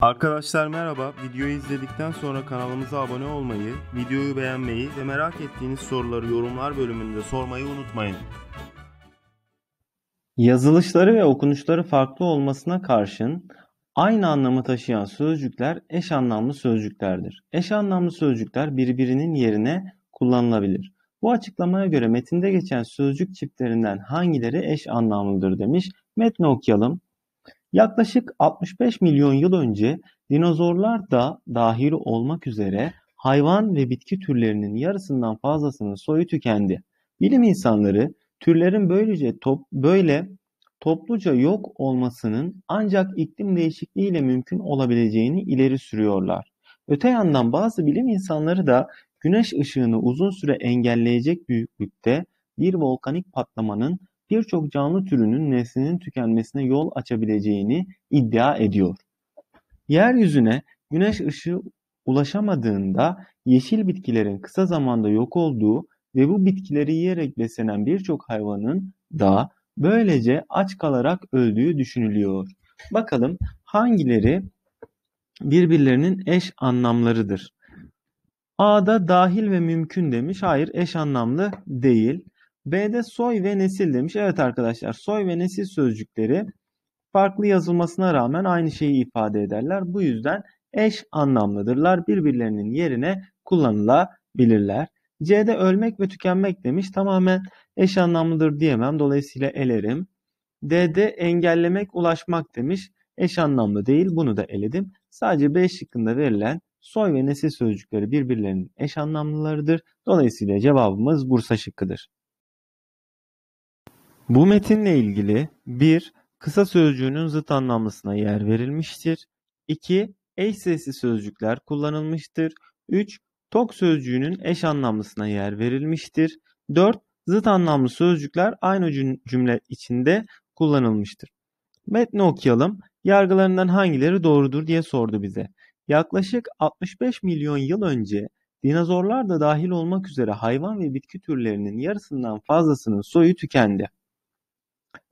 Arkadaşlar merhaba. Videoyu izledikten sonra kanalımıza abone olmayı, videoyu beğenmeyi ve merak ettiğiniz soruları yorumlar bölümünde sormayı unutmayın. Yazılışları ve okunuşları farklı olmasına karşın aynı anlamı taşıyan sözcükler eş anlamlı sözcüklerdir. Eş anlamlı sözcükler birbirinin yerine kullanılabilir. Bu açıklamaya göre metinde geçen sözcük çiftlerinden hangileri eş anlamlıdır demiş. Metni okuyalım. Yaklaşık 65 milyon yıl önce dinozorlar da dahil olmak üzere hayvan ve bitki türlerinin yarısından fazlasının soyu tükendi. Bilim insanları türlerin böylece top, böyle topluca yok olmasının ancak iklim değişikliğiyle mümkün olabileceğini ileri sürüyorlar. Öte yandan bazı bilim insanları da güneş ışığını uzun süre engelleyecek büyüklükte bir volkanik patlamanın birçok canlı türünün neslinin tükenmesine yol açabileceğini iddia ediyor. Yeryüzüne güneş ışığı ulaşamadığında yeşil bitkilerin kısa zamanda yok olduğu ve bu bitkileri yiyerek beslenen birçok hayvanın da böylece aç kalarak öldüğü düşünülüyor. Bakalım hangileri birbirlerinin eş anlamlarıdır? A'da dahil ve mümkün demiş. Hayır eş anlamlı değil. B'de soy ve nesil demiş. Evet arkadaşlar soy ve nesil sözcükleri farklı yazılmasına rağmen aynı şeyi ifade ederler. Bu yüzden eş anlamlıdırlar. Birbirlerinin yerine kullanılabilirler. C'de ölmek ve tükenmek demiş. Tamamen eş anlamlıdır diyemem. Dolayısıyla elerim. D'de engellemek, ulaşmak demiş. Eş anlamlı değil. Bunu da eledim. Sadece B şıkkında verilen soy ve nesil sözcükleri birbirlerinin eş anlamlılarıdır. Dolayısıyla cevabımız Bursa şıkkıdır. Bu metinle ilgili 1. Kısa sözcüğünün zıt anlamlısına yer verilmiştir. 2. Eş sesli sözcükler kullanılmıştır. 3. Tok sözcüğünün eş anlamlısına yer verilmiştir. 4. Zıt anlamlı sözcükler aynı cümle içinde kullanılmıştır. Metni okuyalım. Yargılarından hangileri doğrudur diye sordu bize. Yaklaşık 65 milyon yıl önce dinozorlar da dahil olmak üzere hayvan ve bitki türlerinin yarısından fazlasının soyu tükendi.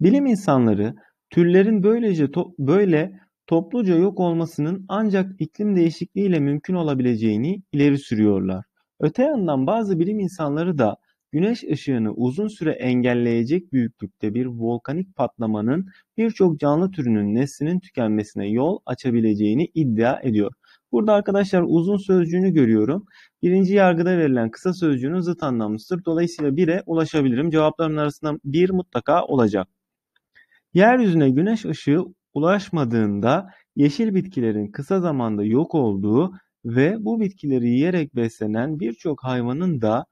Bilim insanları türlerin böylece böyle topluca yok olmasının ancak iklim değişikliğiyle mümkün olabileceğini ileri sürüyorlar. Öte yandan bazı bilim insanları da güneş ışığını uzun süre engelleyecek büyüklükte bir volkanik patlamanın birçok canlı türünün neslinin tükenmesine yol açabileceğini iddia ediyor. Burada arkadaşlar uzun sözcüğünü görüyorum. Birinci yargıda verilen kısa sözcüğünün zıt anlamlıdır. Dolayısıyla 1'e ulaşabilirim. Cevapların arasında 1 mutlaka olacak. Yeryüzüne güneş ışığı ulaşmadığında yeşil bitkilerin kısa zamanda yok olduğu ve bu bitkileri yiyerek beslenen birçok hayvanın da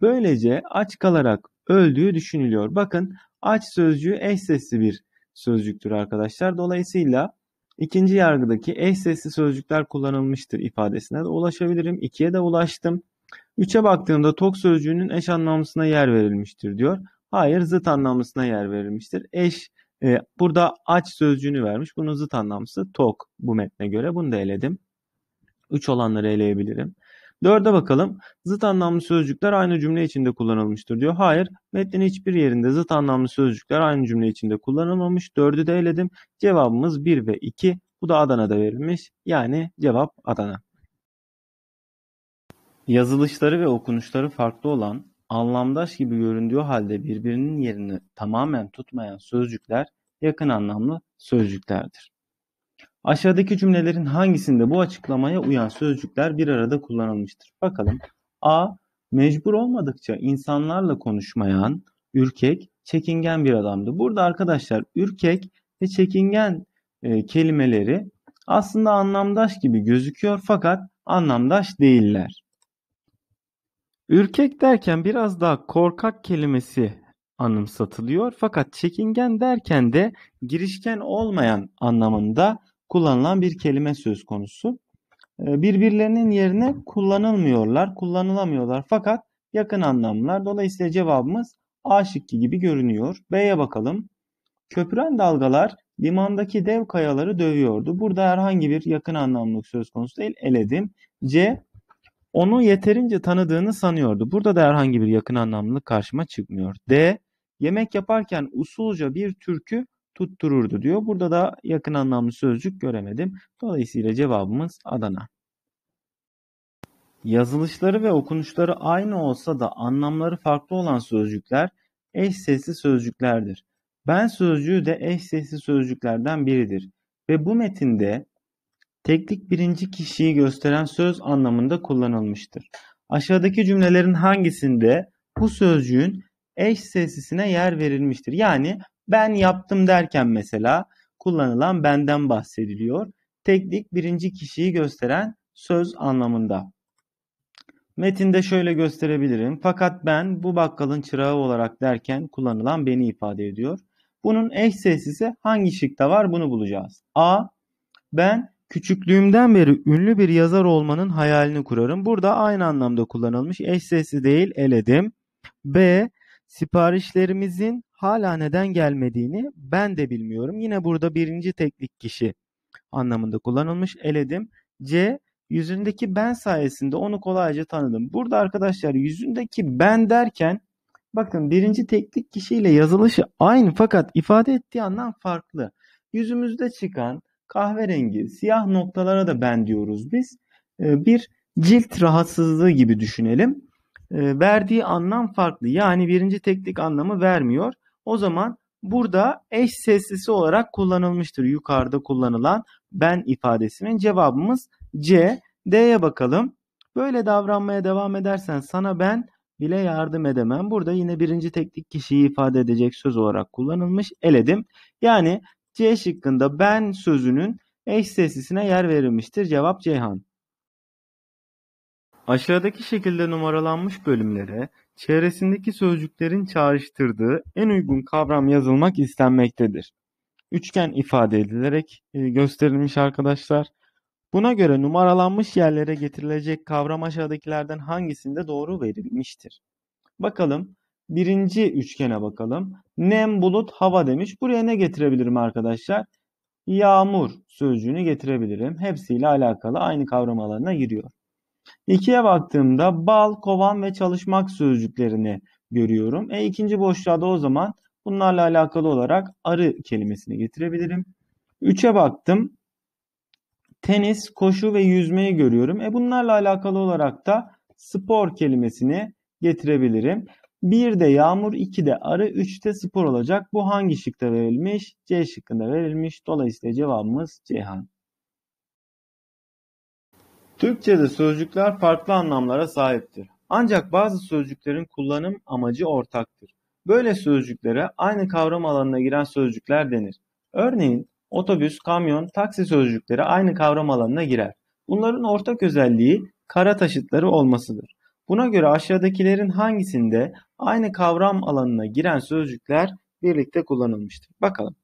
böylece aç kalarak öldüğü düşünülüyor. Bakın aç sözcüğü eş sesli bir sözcüktür arkadaşlar. Dolayısıyla İkinci yargıdaki eş sesli sözcükler kullanılmıştır ifadesine de ulaşabilirim. İkiye de ulaştım. Üçe baktığımda tok sözcüğünün eş anlamlısına yer verilmiştir diyor. Hayır zıt anlamlısına yer verilmiştir. Eş e, burada aç sözcüğünü vermiş. Bunun zıt anlamlısı tok bu metne göre. Bunu da eledim. Üç olanları eleyebilirim. Dörde bakalım. Zıt anlamlı sözcükler aynı cümle içinde kullanılmıştır diyor. Hayır. Metnin hiçbir yerinde zıt anlamlı sözcükler aynı cümle içinde kullanılmamış. Dördü de eledim. Cevabımız 1 ve 2. Bu da Adana'da verilmiş. Yani cevap Adana. Yazılışları ve okunuşları farklı olan, anlamdaş gibi göründüğü halde birbirinin yerini tamamen tutmayan sözcükler yakın anlamlı sözcüklerdir. Aşağıdaki cümlelerin hangisinde bu açıklamaya uyan sözcükler bir arada kullanılmıştır? Bakalım. A. Mecbur olmadıkça insanlarla konuşmayan, ürkek, çekingen bir adamdı. Burada arkadaşlar ürkek ve çekingen e, kelimeleri aslında anlamdaş gibi gözüküyor fakat anlamdaş değiller. Ürkek derken biraz daha korkak kelimesi anımsatılıyor fakat çekingen derken de girişken olmayan anlamında kullanılan bir kelime söz konusu. Ee, birbirlerinin yerine kullanılmıyorlar, kullanılamıyorlar fakat yakın anlamlar. Dolayısıyla cevabımız A şıkkı gibi görünüyor. B'ye bakalım. Köpüren dalgalar limandaki dev kayaları dövüyordu. Burada herhangi bir yakın anlamlık söz konusu değil. Eledim. C. Onu yeterince tanıdığını sanıyordu. Burada da herhangi bir yakın anlamlık karşıma çıkmıyor. D. Yemek yaparken usulca bir türkü tuttururdu diyor. Burada da yakın anlamlı sözcük göremedim. Dolayısıyla cevabımız Adana. Yazılışları ve okunuşları aynı olsa da anlamları farklı olan sözcükler eş sesli sözcüklerdir. Ben sözcüğü de eş sesli sözcüklerden biridir. Ve bu metinde teklik birinci kişiyi gösteren söz anlamında kullanılmıştır. Aşağıdaki cümlelerin hangisinde bu sözcüğün eş seslisine yer verilmiştir? Yani ben yaptım derken mesela kullanılan benden bahsediliyor. Teknik birinci kişiyi gösteren söz anlamında. Metinde şöyle gösterebilirim. Fakat ben bu bakkalın çırağı olarak derken kullanılan beni ifade ediyor. Bunun eş sessizi hangi şıkta var bunu bulacağız. A. Ben küçüklüğümden beri ünlü bir yazar olmanın hayalini kurarım. Burada aynı anlamda kullanılmış. Eş sesi değil eledim. B. Siparişlerimizin hala neden gelmediğini ben de bilmiyorum. Yine burada birinci teknik kişi anlamında kullanılmış. Eledim. C. Yüzündeki ben sayesinde onu kolayca tanıdım. Burada arkadaşlar yüzündeki ben derken bakın birinci teknik kişiyle yazılışı aynı fakat ifade ettiği anlam farklı. Yüzümüzde çıkan kahverengi siyah noktalara da ben diyoruz biz. Ee, bir cilt rahatsızlığı gibi düşünelim. E, verdiği anlam farklı. Yani birinci teklik anlamı vermiyor. O zaman burada eş seslisi olarak kullanılmıştır. Yukarıda kullanılan ben ifadesinin cevabımız C. D'ye bakalım. Böyle davranmaya devam edersen sana ben bile yardım edemem. Burada yine birinci teknik kişiyi ifade edecek söz olarak kullanılmış. Eledim. Yani C şıkkında ben sözünün eş seslisine yer verilmiştir. Cevap Ceyhan. Aşağıdaki şekilde numaralanmış bölümlere çevresindeki sözcüklerin çağrıştırdığı en uygun kavram yazılmak istenmektedir. Üçgen ifade edilerek e, gösterilmiş arkadaşlar. Buna göre numaralanmış yerlere getirilecek kavram aşağıdakilerden hangisinde doğru verilmiştir? Bakalım birinci üçgene bakalım. Nem, bulut, hava demiş. Buraya ne getirebilirim arkadaşlar? Yağmur sözcüğünü getirebilirim. Hepsiyle alakalı aynı kavram alanına giriyor. İkiye baktığımda bal, kovan ve çalışmak sözcüklerini görüyorum. E ikinci boşluğa da o zaman bunlarla alakalı olarak arı kelimesini getirebilirim. Üçe baktım. Tenis, koşu ve yüzmeyi görüyorum. E bunlarla alakalı olarak da spor kelimesini getirebilirim. Bir de yağmur, iki de arı, 3'te spor olacak. Bu hangi şıkta verilmiş? C şıkkında verilmiş. Dolayısıyla cevabımız Ceyhan. Türkçe'de sözcükler farklı anlamlara sahiptir. Ancak bazı sözcüklerin kullanım amacı ortaktır. Böyle sözcüklere aynı kavram alanına giren sözcükler denir. Örneğin otobüs, kamyon, taksi sözcükleri aynı kavram alanına girer. Bunların ortak özelliği kara taşıtları olmasıdır. Buna göre aşağıdakilerin hangisinde aynı kavram alanına giren sözcükler birlikte kullanılmıştır? Bakalım.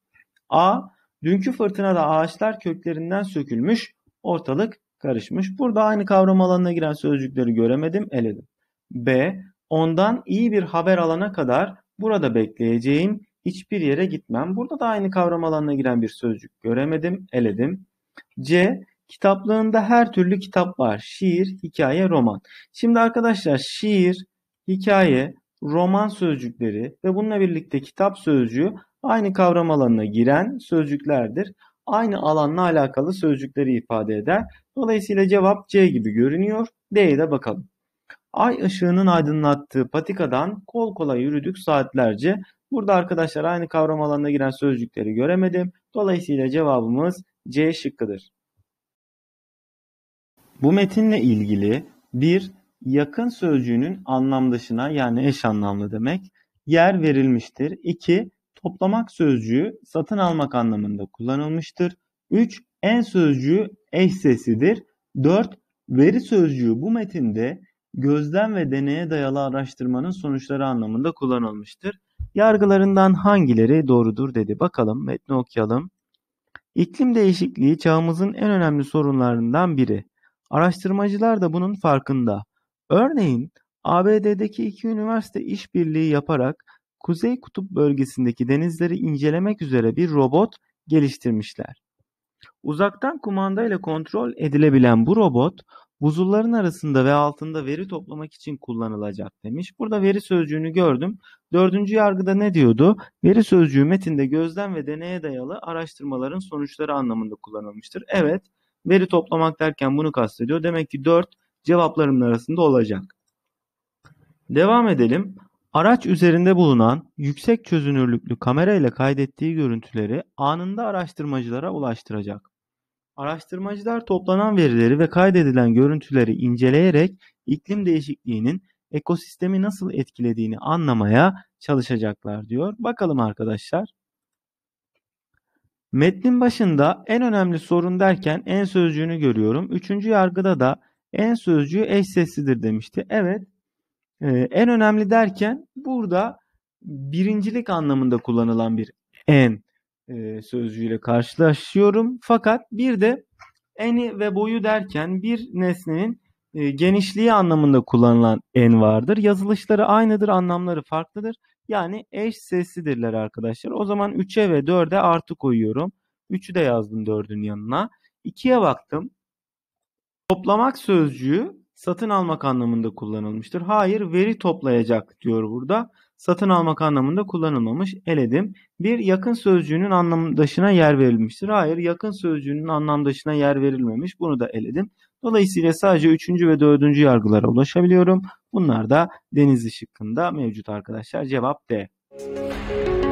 A. Dünkü fırtınada ağaçlar köklerinden sökülmüş, ortalık karışmış. Burada aynı kavram alanına giren sözcükleri göremedim, eledim. B. Ondan iyi bir haber alana kadar burada bekleyeceğim, hiçbir yere gitmem. Burada da aynı kavram alanına giren bir sözcük göremedim, eledim. C. Kitaplığında her türlü kitap var. Şiir, hikaye, roman. Şimdi arkadaşlar şiir, hikaye, roman sözcükleri ve bununla birlikte kitap sözcüğü aynı kavram alanına giren sözcüklerdir. Aynı alanla alakalı sözcükleri ifade eder. Dolayısıyla cevap C gibi görünüyor. D'ye de bakalım. Ay ışığının aydınlattığı patikadan kol kola yürüdük saatlerce. Burada arkadaşlar aynı kavram alanına giren sözcükleri göremedim. Dolayısıyla cevabımız C şıkkıdır. Bu metinle ilgili bir yakın sözcüğünün anlam dışına yani eş anlamlı demek yer verilmiştir. 2. Toplamak sözcüğü satın almak anlamında kullanılmıştır. 3 en sözcüğü eş sesidir. 4. Veri sözcüğü bu metinde gözlem ve deneye dayalı araştırmanın sonuçları anlamında kullanılmıştır. Yargılarından hangileri doğrudur dedi. Bakalım metni okuyalım. İklim değişikliği çağımızın en önemli sorunlarından biri. Araştırmacılar da bunun farkında. Örneğin ABD'deki iki üniversite işbirliği yaparak Kuzey Kutup bölgesindeki denizleri incelemek üzere bir robot geliştirmişler. Uzaktan kumandayla kontrol edilebilen bu robot buzulların arasında ve altında veri toplamak için kullanılacak demiş. Burada veri sözcüğünü gördüm. Dördüncü yargıda ne diyordu? Veri sözcüğü metinde gözlem ve deneye dayalı araştırmaların sonuçları anlamında kullanılmıştır. Evet veri toplamak derken bunu kastediyor. Demek ki dört cevaplarımın arasında olacak. Devam edelim. Araç üzerinde bulunan yüksek çözünürlüklü kamera ile kaydettiği görüntüleri anında araştırmacılara ulaştıracak. Araştırmacılar toplanan verileri ve kaydedilen görüntüleri inceleyerek iklim değişikliğinin ekosistemi nasıl etkilediğini anlamaya çalışacaklar diyor. Bakalım arkadaşlar. Metnin başında en önemli sorun derken en sözcüğünü görüyorum. Üçüncü yargıda da en sözcüğü eş seslidir demişti. Evet ee, en önemli derken burada birincilik anlamında kullanılan bir en e, sözcüğüyle karşılaşıyorum. Fakat bir de eni ve boyu derken bir nesnenin e, genişliği anlamında kullanılan en vardır. Yazılışları aynıdır, anlamları farklıdır. Yani eş seslidirler arkadaşlar. O zaman 3'e ve 4'e artı koyuyorum. 3'ü de yazdım 4'ün yanına. 2'ye baktım. Toplamak sözcüğü satın almak anlamında kullanılmıştır. Hayır veri toplayacak diyor burada satın almak anlamında kullanılmamış. Eledim. Bir yakın sözcüğünün anlamdaşına yer verilmiştir. Hayır yakın sözcüğünün anlamdaşına yer verilmemiş. Bunu da eledim. Dolayısıyla sadece 3. ve 4. yargılara ulaşabiliyorum. Bunlar da denizli şıkkında mevcut arkadaşlar. Cevap D. Müzik